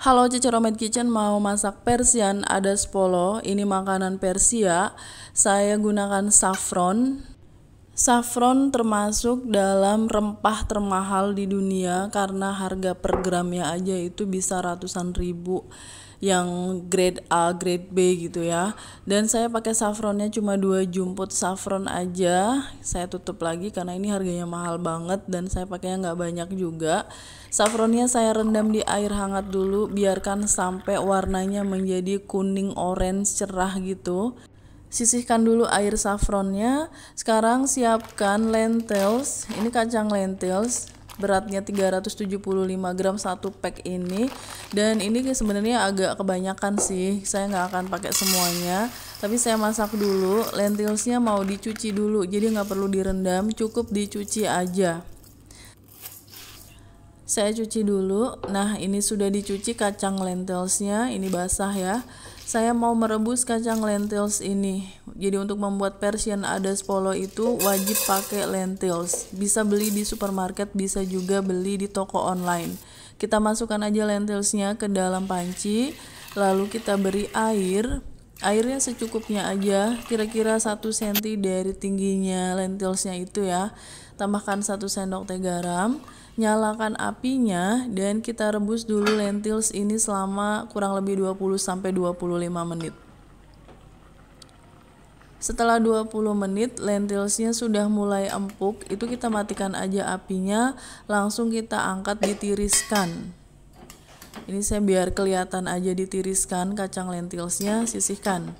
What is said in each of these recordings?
Halo Ciceromet Kitchen mau masak Persian ada spolo ini makanan Persia saya gunakan saffron Saffron termasuk dalam rempah termahal di dunia karena harga per gramnya aja itu bisa ratusan ribu yang grade A, grade B gitu ya. Dan saya pakai saffronnya cuma dua jumput saffron aja. Saya tutup lagi karena ini harganya mahal banget dan saya pakainya nggak banyak juga. Saffronnya saya rendam di air hangat dulu, biarkan sampai warnanya menjadi kuning orange cerah gitu sisihkan dulu air saffronnya sekarang siapkan lentils ini kacang lentils beratnya 375 gram satu pack ini dan ini sebenarnya agak kebanyakan sih saya nggak akan pakai semuanya tapi saya masak dulu lentilsnya mau dicuci dulu jadi nggak perlu direndam cukup dicuci aja saya cuci dulu nah ini sudah dicuci kacang lentilsnya ini basah ya saya mau merebus kacang lentils ini jadi untuk membuat persian ada polo itu wajib pakai lentils bisa beli di supermarket bisa juga beli di toko online kita masukkan aja lentilsnya ke dalam panci lalu kita beri air airnya secukupnya aja kira-kira 1 cm dari tingginya lentilsnya itu ya tambahkan 1 sendok teh garam nyalakan apinya dan kita rebus dulu lentils ini selama kurang lebih 20 sampai 25 menit. Setelah 20 menit lentilsnya sudah mulai empuk, itu kita matikan aja apinya, langsung kita angkat ditiriskan. Ini saya biar kelihatan aja ditiriskan kacang lentilsnya, sisihkan.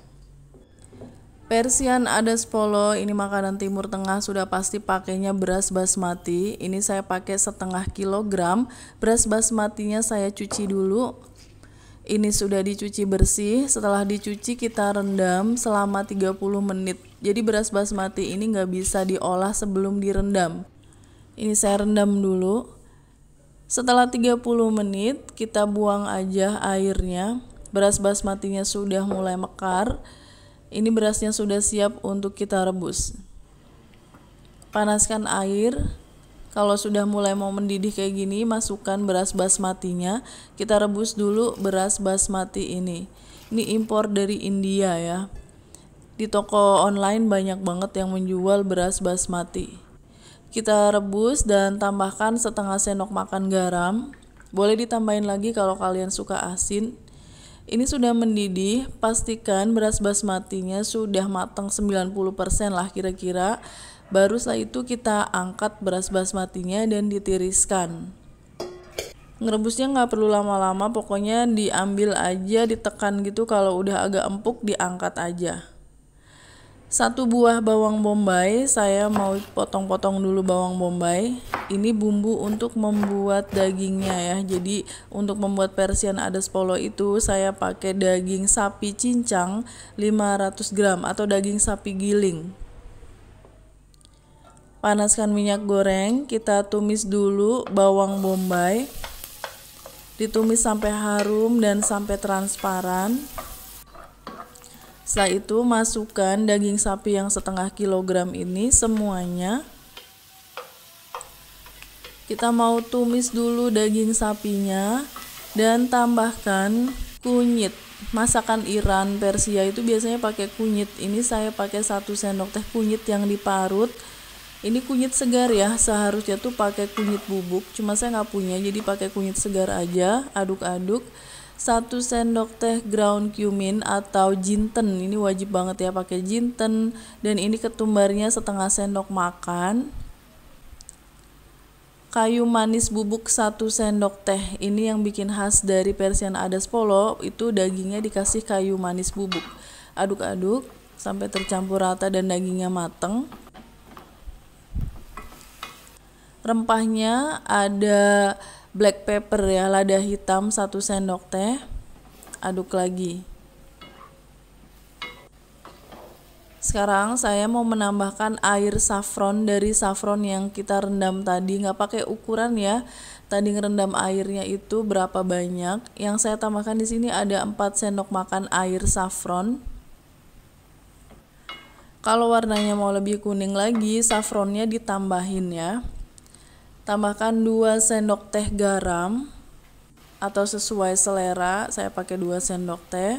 Persian ada polo, ini makanan timur tengah sudah pasti pakainya beras basmati. Ini saya pakai setengah kilogram. Beras basmatinya saya cuci dulu. Ini sudah dicuci bersih. Setelah dicuci kita rendam selama 30 menit. Jadi beras basmati ini nggak bisa diolah sebelum direndam. Ini saya rendam dulu. Setelah 30 menit kita buang aja airnya. Beras basmatinya sudah mulai mekar ini berasnya sudah siap untuk kita rebus. Panaskan air. Kalau sudah mulai mau mendidih kayak gini, masukkan beras basmatinya. Kita rebus dulu beras basmati ini. Ini impor dari India ya. Di toko online banyak banget yang menjual beras basmati. Kita rebus dan tambahkan setengah sendok makan garam. Boleh ditambahin lagi kalau kalian suka asin ini sudah mendidih, pastikan beras basmatinya sudah matang 90% lah kira-kira. Baru setelah itu kita angkat beras basmatinya dan ditiriskan. Ngerebusnya nggak perlu lama-lama, pokoknya diambil aja, ditekan gitu kalau udah agak empuk diangkat aja satu buah bawang bombay saya mau potong-potong dulu bawang bombay ini bumbu untuk membuat dagingnya ya jadi untuk membuat persian ada polo itu saya pakai daging sapi cincang 500 gram atau daging sapi giling panaskan minyak goreng kita tumis dulu bawang bombay ditumis sampai harum dan sampai transparan setelah itu masukkan daging sapi yang setengah kilogram ini semuanya. Kita mau tumis dulu daging sapinya dan tambahkan kunyit. Masakan Iran Persia itu biasanya pakai kunyit. Ini saya pakai satu sendok teh kunyit yang diparut. Ini kunyit segar ya, seharusnya tuh pakai kunyit bubuk. Cuma saya nggak punya, jadi pakai kunyit segar aja, aduk-aduk satu sendok teh ground cumin atau jinten. Ini wajib banget ya pakai jinten dan ini ketumbarnya setengah sendok makan. Kayu manis bubuk satu sendok teh. Ini yang bikin khas dari Persian Adas Polo, itu dagingnya dikasih kayu manis bubuk. Aduk-aduk sampai tercampur rata dan dagingnya mateng. Rempahnya ada black pepper ya lada hitam satu sendok teh aduk lagi sekarang saya mau menambahkan air saffron dari saffron yang kita rendam tadi nggak pakai ukuran ya tadi ngerendam airnya itu berapa banyak yang saya tambahkan di sini ada 4 sendok makan air saffron kalau warnanya mau lebih kuning lagi saffronnya ditambahin ya tambahkan 2 sendok teh garam atau sesuai selera saya pakai 2 sendok teh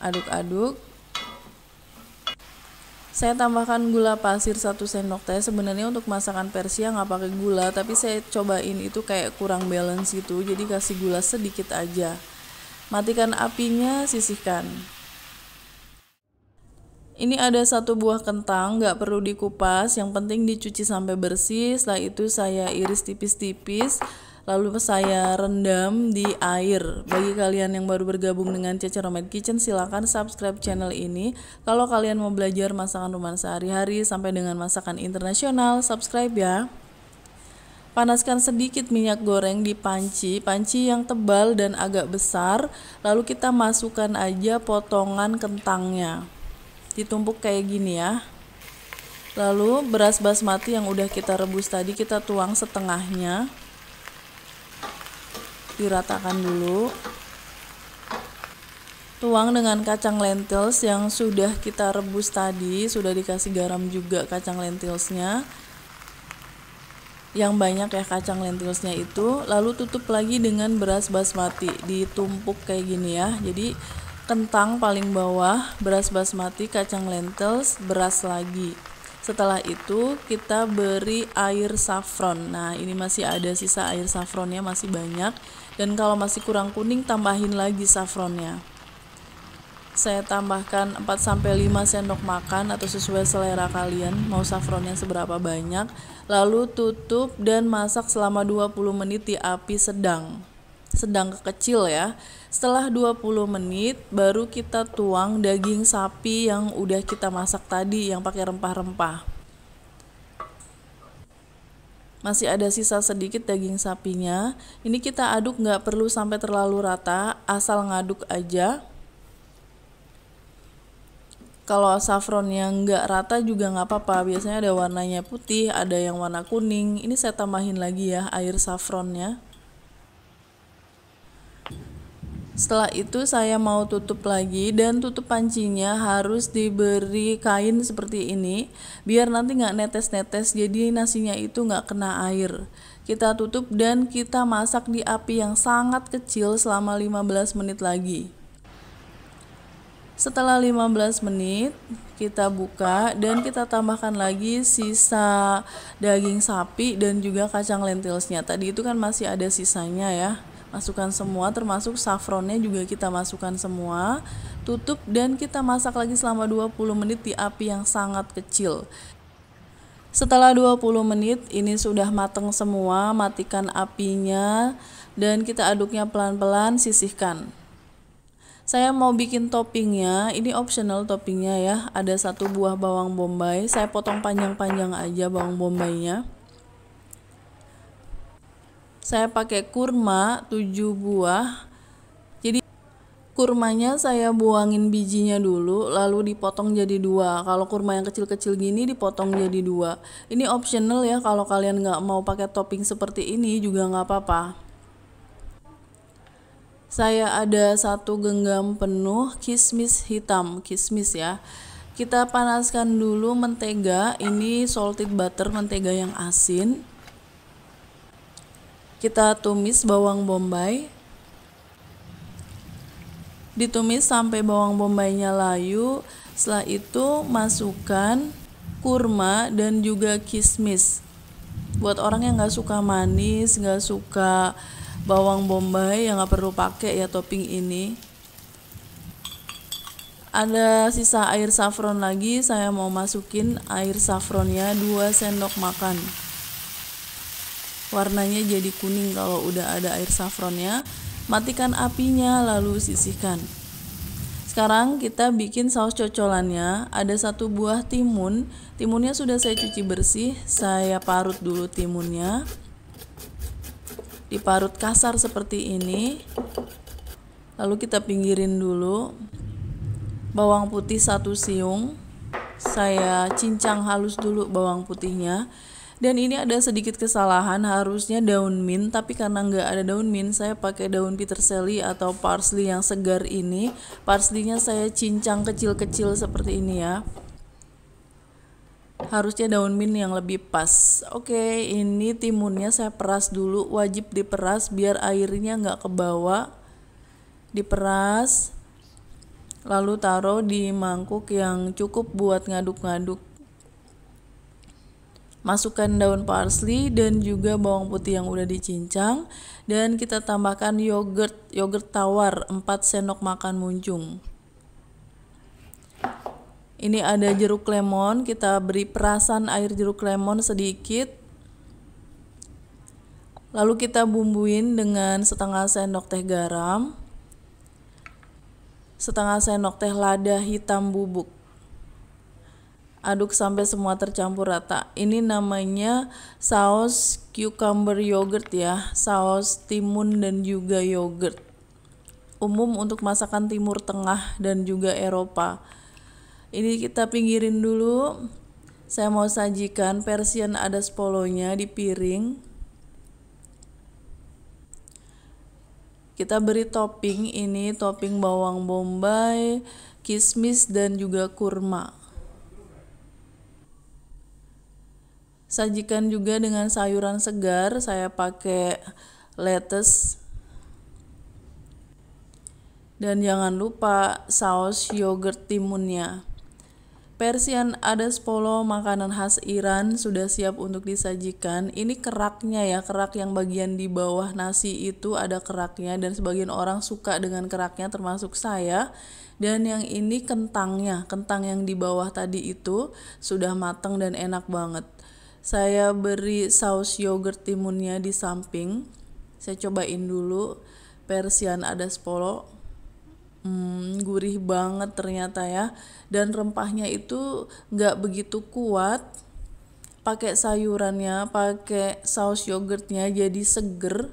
aduk-aduk saya tambahkan gula pasir 1 sendok teh sebenarnya untuk masakan persia nggak pakai gula tapi saya cobain itu kayak kurang balance gitu jadi kasih gula sedikit aja matikan apinya sisihkan ini ada satu buah kentang, nggak perlu dikupas, yang penting dicuci sampai bersih. Setelah itu saya iris tipis-tipis, lalu saya rendam di air. Bagi kalian yang baru bergabung dengan Romed Kitchen, silahkan subscribe channel ini. Kalau kalian mau belajar masakan rumah sehari-hari sampai dengan masakan internasional, subscribe ya. Panaskan sedikit minyak goreng di panci, panci yang tebal dan agak besar, lalu kita masukkan aja potongan kentangnya ditumpuk kayak gini ya lalu beras basmati yang udah kita rebus tadi kita tuang setengahnya diratakan dulu tuang dengan kacang lentils yang sudah kita rebus tadi sudah dikasih garam juga kacang lentilsnya yang banyak ya kacang lentilsnya itu lalu tutup lagi dengan beras basmati ditumpuk kayak gini ya jadi kentang paling bawah, beras basmati, kacang lentils, beras lagi. Setelah itu kita beri air saffron. Nah, ini masih ada sisa air saffronnya masih banyak dan kalau masih kurang kuning tambahin lagi saffronnya. Saya tambahkan 4 sampai 5 sendok makan atau sesuai selera kalian mau saffronnya seberapa banyak. Lalu tutup dan masak selama 20 menit di api sedang. Sedang kecil ya setelah 20 menit baru kita tuang daging sapi yang udah kita masak tadi yang pakai rempah-rempah. Masih ada sisa sedikit daging sapinya. Ini kita aduk nggak perlu sampai terlalu rata, asal ngaduk aja. Kalau saffronnya nggak rata juga nggak apa-apa. Biasanya ada warnanya putih, ada yang warna kuning. Ini saya tambahin lagi ya air saffronnya. Setelah itu saya mau tutup lagi dan tutup pancinya harus diberi kain seperti ini biar nanti nggak netes-netes jadi nasinya itu nggak kena air. Kita tutup dan kita masak di api yang sangat kecil selama 15 menit lagi. Setelah 15 menit, kita buka dan kita tambahkan lagi sisa daging sapi dan juga kacang lentilsnya. Tadi itu kan masih ada sisanya ya masukkan semua termasuk saffronnya juga kita masukkan semua tutup dan kita masak lagi selama 20 menit di api yang sangat kecil setelah 20 menit ini sudah mateng semua matikan apinya dan kita aduknya pelan-pelan sisihkan saya mau bikin toppingnya ini optional toppingnya ya ada satu buah bawang bombay saya potong panjang-panjang aja bawang bombaynya saya pakai kurma 7 buah jadi kurmanya saya buangin bijinya dulu lalu dipotong jadi dua kalau kurma yang kecil-kecil gini dipotong jadi dua ini optional ya kalau kalian nggak mau pakai topping seperti ini juga nggak apa-apa saya ada satu genggam penuh kismis hitam kismis ya kita panaskan dulu mentega ini salted butter mentega yang asin kita tumis bawang bombay. Ditumis sampai bawang bombaynya layu. Setelah itu masukkan kurma dan juga kismis. Buat orang yang gak suka manis, gak suka bawang bombay yang gak perlu pakai ya topping ini. Ada sisa air saffron lagi, saya mau masukin air saffronnya 2 sendok makan warnanya jadi kuning kalau udah ada air saffronnya matikan apinya lalu sisihkan sekarang kita bikin saus cocolannya ada satu buah timun timunnya sudah saya cuci bersih saya parut dulu timunnya diparut kasar seperti ini lalu kita pinggirin dulu bawang putih satu siung saya cincang halus dulu bawang putihnya dan ini ada sedikit kesalahan harusnya daun mint tapi karena nggak ada daun mint saya pakai daun peterseli atau parsley yang segar ini parsleynya saya cincang kecil-kecil seperti ini ya harusnya daun mint yang lebih pas oke ini timunnya saya peras dulu wajib diperas biar airnya nggak ke bawah diperas lalu taruh di mangkuk yang cukup buat ngaduk-ngaduk Masukkan daun parsley dan juga bawang putih yang udah dicincang dan kita tambahkan yogurt, yogurt tawar 4 sendok makan muncung. Ini ada jeruk lemon, kita beri perasan air jeruk lemon sedikit. Lalu kita bumbuin dengan setengah sendok teh garam, setengah sendok teh lada hitam bubuk aduk sampai semua tercampur rata. Ini namanya saus cucumber yogurt ya, saus timun dan juga yogurt. Umum untuk masakan Timur Tengah dan juga Eropa. Ini kita pinggirin dulu. Saya mau sajikan Persian ada spolonya di piring. Kita beri topping ini topping bawang bombay, kismis dan juga kurma. Sajikan juga dengan sayuran segar. Saya pakai lettuce. Dan jangan lupa saus yogurt timunnya. Persian ada polo makanan khas Iran sudah siap untuk disajikan. Ini keraknya ya, kerak yang bagian di bawah nasi itu ada keraknya dan sebagian orang suka dengan keraknya termasuk saya. Dan yang ini kentangnya, kentang yang di bawah tadi itu sudah matang dan enak banget saya beri saus yogurt timunnya di samping saya cobain dulu persian ada spolo hmm, gurih banget ternyata ya dan rempahnya itu nggak begitu kuat pakai sayurannya pakai saus yogurtnya jadi seger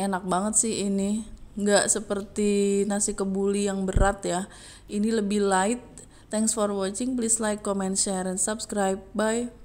enak banget sih ini nggak seperti nasi kebuli yang berat ya ini lebih light Thanks for watching. Please like, comment, share, and subscribe. Bye.